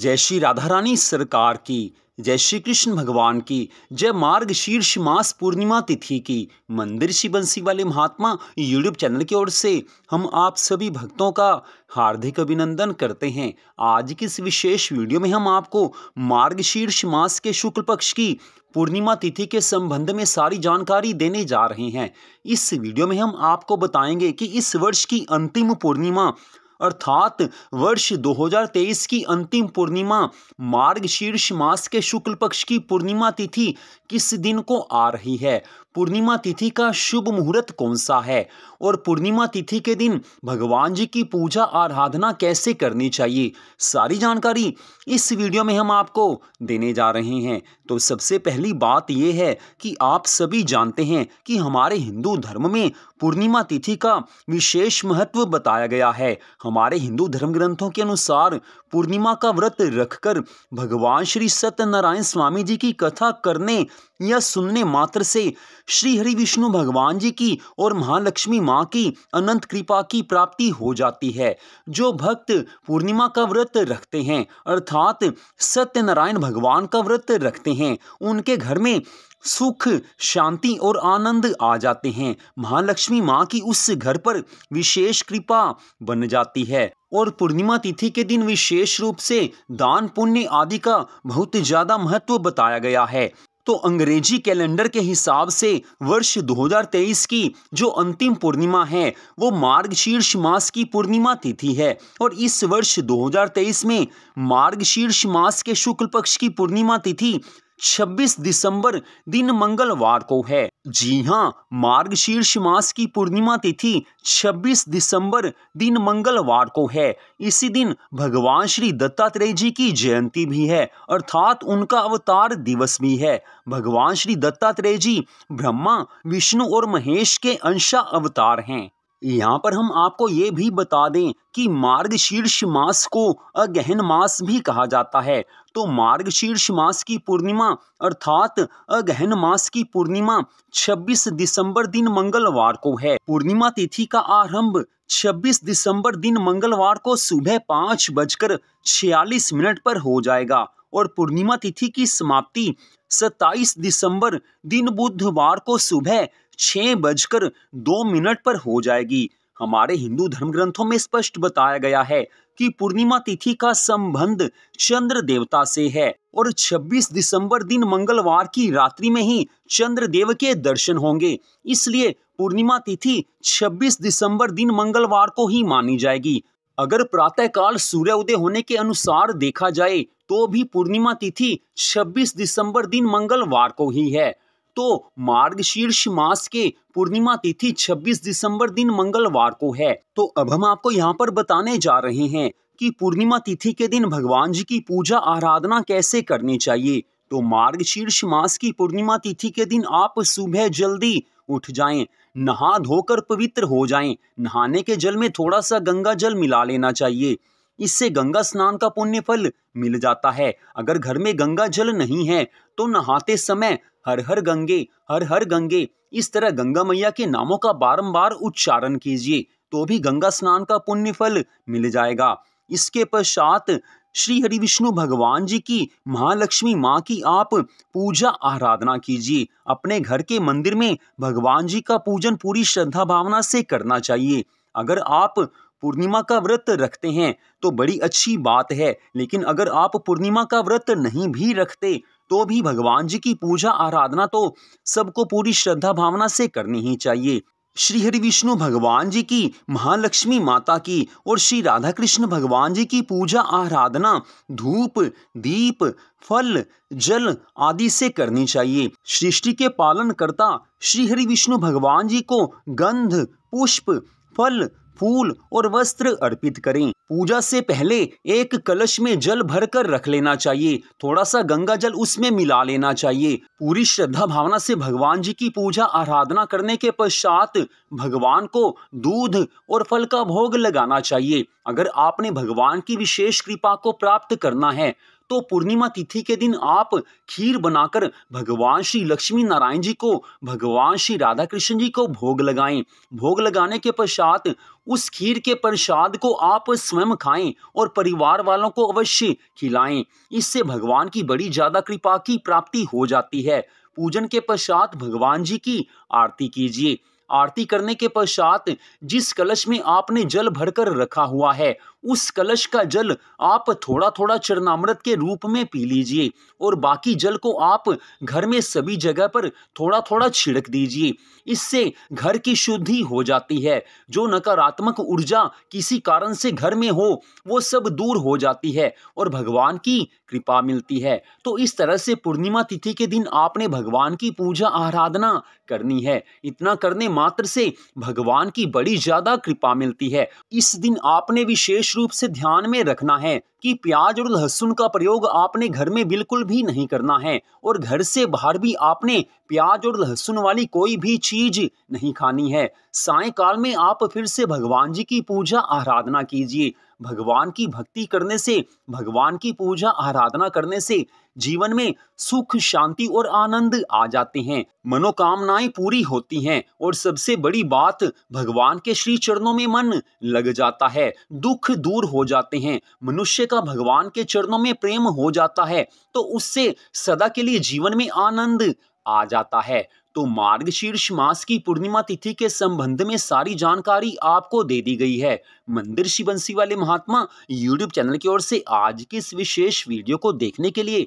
जय श्री राधा रानी सरकार की जय श्री कृष्ण भगवान की जय मार्ग शीर्ष मास पूर्णिमा तिथि की मंदिर श्री बंसी वाले महात्मा यूट्यूब चैनल की ओर से हम आप सभी भक्तों का हार्दिक अभिनंदन करते हैं आज की इस विशेष वीडियो में हम आपको मार्ग शीर्ष मास के शुक्ल पक्ष की पूर्णिमा तिथि के संबंध में सारी जानकारी देने जा रहे हैं इस वीडियो में हम आपको बताएंगे कि इस वर्ष की अंतिम पूर्णिमा अर्थात वर्ष 2023 की अंतिम पूर्णिमा मार्ग शीर्ष मास के शुक्ल पक्ष की पूर्णिमा तिथि किस दिन को आ रही है पूर्णिमा तिथि का शुभ मुहूर्त कौन सा है और पूर्णिमा तिथि के दिन भगवान जी की पूजा आराधना कैसे करनी चाहिए सारी जानकारी इस वीडियो में हम आपको देने जा रहे हैं तो सबसे पहली बात यह है कि आप सभी जानते हैं कि हमारे हिंदू धर्म में पूर्णिमा तिथि का विशेष महत्व बताया गया है हमारे हिंदू धर्म ग्रंथों के अनुसार पूर्णिमा का व्रत रखकर भगवान श्री सत्यनारायण स्वामी जी की कथा करने या सुनने मात्र से श्री हरि विष्णु भगवान जी की और महालक्ष्मी माँ की अनंत कृपा की प्राप्ति हो जाती है जो भक्त पूर्णिमा का व्रत रखते हैं अर्थात सत्यनारायण भगवान का व्रत रखते हैं हैं उनके घर में सुख शांति और आनंद आ जाते हैं महालक्ष्मी माँ की उस घर पर विशेष कृपा बन जाती है और पूर्णिमा तिथि के दिन विशेष रूप से दान पुण्य आदि का बहुत ज़्यादा महत्व बताया गया है तो अंग्रेजी कैलेंडर के हिसाब से वर्ष 2023 की जो अंतिम पूर्णिमा है वो मार्गशीर्ष मास की पूर्णिमा तिथि है और इस वर्ष 2023 में मार्गशीर्ष मास के शुक्ल पक्ष की पूर्णिमा तिथि 26 दिसंबर दिन मंगलवार को है जी हाँ मार्ग शीर्ष मास की पूर्णिमा तिथि 26 दिसंबर दिन मंगलवार को है इसी दिन भगवान श्री दत्तात्रेय जी की जयंती भी है अर्थात उनका अवतार दिवस भी है भगवान श्री दत्तात्रेय जी ब्रह्मा विष्णु और महेश के अंशा अवतार हैं यहाँ पर हम आपको ये भी बता दें कि मार्ग शीर्ष मास को अगहन मास भी कहा जाता है तो मार्ग शीर्ष मास की पूर्णिमा अर्थात अगहन मास की पूर्णिमा 26 दिसंबर दिन मंगलवार को है पूर्णिमा तिथि का आरंभ 26 दिसंबर दिन मंगलवार को सुबह पाँच बजकर छियालीस मिनट पर हो जाएगा और पूर्णिमा तिथि की समाप्ति 27 दिसंबर दिन बुधवार को सुबह छह बजकर दो मिनट पर हो जाएगी हमारे हिंदू धर्म ग्रंथों में स्पष्ट बताया गया है कि पूर्णिमा तिथि का संबंध चंद्र देवता से है और 26 दिसंबर दिन मंगलवार की रात्रि में ही चंद्र देव के दर्शन होंगे इसलिए पूर्णिमा तिथि 26 दिसंबर दिन मंगलवार को ही मानी जाएगी अगर प्रातः काल सूर्य उदय होने के अनुसार देखा जाए तो भी पूर्णिमा तिथि 26 दिसंबर दिन मंगलवार को ही है तो मार्ग शीर्ष मास के पूर्णिमा तिथि 26 दिसंबर दिन मंगलवार को है तो अब हम आपको यहाँ पर बताने जा रहे हैं कि पूर्णिमा तिथि के दिन भगवान जी की पूजा आराधना कैसे करनी चाहिए तो मार्ग शीर्ष मास की पूर्णिमा तिथि के दिन आप सुबह जल्दी उठ जाएं, नहा धोकर पवित्र हो जाएं, नहाने के जल में थोड़ा सा गंगा जल मिला लेना चाहिए इससे गंगा स्नान का पुण्य फल मिल जाता है अगर घर में गंगा जल नहीं है तो नहाते समय हर हर गंगे हर हर गंगे इस तरह गंगा मैया के नामों का बारंबार उच्चारण कीजिए तो भी गंगा स्नान का पुण्य फल मिल जाएगा इसके पश्चात श्री हरि विष्णु भगवान जी की महालक्ष्मी माँ की आप पूजा आराधना कीजिए अपने घर के मंदिर में भगवान जी का पूजन पूरी श्रद्धा भावना से करना चाहिए अगर आप पूर्णिमा का व्रत रखते हैं तो बड़ी अच्छी बात है लेकिन अगर आप पूर्णिमा का व्रत नहीं भी रखते तो भी भगवान जी की पूजा आराधना तो सबको पूरी श्रद्धा भावना से करनी ही चाहिए श्री हरि विष्णु भगवान जी की महालक्ष्मी माता की और श्री राधा कृष्ण भगवान जी की पूजा आराधना धूप दीप फल जल आदि से करनी चाहिए सृष्टि के पालन करता श्री हरि विष्णु भगवान जी को गंध पुष्प फल फूल और वस्त्र अर्पित करें पूजा से पहले एक कलश में जल भरकर रख लेना चाहिए थोड़ा सा गंगा जल उसमें मिला लेना चाहिए पूरी श्रद्धा भावना से भगवान जी की पूजा आराधना करने के पश्चात भगवान को दूध और फल का भोग लगाना चाहिए अगर आपने भगवान की विशेष कृपा को प्राप्त करना है तो पूर्णिमा तिथि के दिन आप खीर बनाकर भगवान श्री लक्ष्मी नारायण जी को भगवान श्री राधा कृष्ण जी को भोग लगाएं भोग लगाने के पश्चात उस खीर के प्रसाद को आप स्वयं खाएं और परिवार वालों को अवश्य खिलाएं इससे भगवान की बड़ी ज़्यादा कृपा की प्राप्ति हो जाती है पूजन के पश्चात भगवान जी की आरती कीजिए आरती करने के पश्चात जिस कलश में आपने जल भरकर रखा हुआ है उस कलश का जल आप थोड़ा थोड़ा चरणामृत के रूप में पी लीजिए और बाकी जल को आप घर में सभी जगह पर थोड़ा थोड़ा छिड़क दीजिए इससे घर की शुद्धि हो जाती है जो नकारात्मक ऊर्जा किसी कारण से घर में हो वो सब दूर हो जाती है और भगवान की कृपा मिलती है तो इस तरह से पूर्णिमा तिथि के दिन आपने भगवान की पूजा आराधना करनी है इतना करने मात्र से भगवान की बड़ी ज़्यादा कृपा मिलती है इस दिन आपने विशेष रूप से ध्यान में रखना है कि प्याज और लहसुन का प्रयोग आपने घर में बिल्कुल भी नहीं करना है और घर से बाहर भी आपने प्याज और लहसुन वाली कोई भी चीज नहीं खानी है सायकाल में आप फिर से भगवान जी की पूजा आराधना कीजिए भगवान की भक्ति करने से भगवान की पूजा आराधना करने से जीवन में सुख शांति और आनंद आ जाते हैं मनोकामनाएं पूरी होती हैं और सबसे बड़ी बात भगवान के श्री चरणों में मन लग जाता है दुख दूर हो जाते हैं मनुष्य का भगवान के चरणों में प्रेम हो जाता है तो उससे सदा के लिए जीवन में आनंद आ जाता है तो मार्ग शीर्ष मास की पूर्णिमा तिथि के संबंध में सारी जानकारी आपको दे दी गई है मंदिर शिवंशी वाले महात्मा यूट्यूब चैनल की ओर से आज की इस विशेष वीडियो को देखने के लिए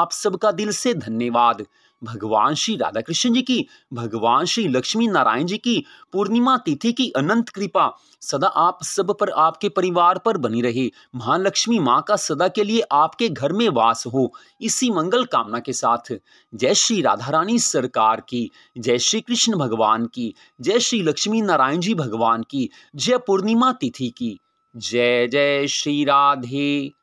आप सबका दिल से धन्यवाद भगवान श्री राधा कृष्ण जी की भगवान श्री लक्ष्मी नारायण जी की पूर्णिमा तिथि की अनंत कृपा सदा आप सब पर आपके परिवार पर बनी रहे महालक्ष्मी माँ का सदा के लिए आपके घर में वास हो इसी मंगल कामना के साथ जय श्री राधा रानी सरकार की जय श्री कृष्ण भगवान की जय श्री लक्ष्मी नारायण जी भगवान की जय पूर्णिमा तिथि की जय जय श्री राधे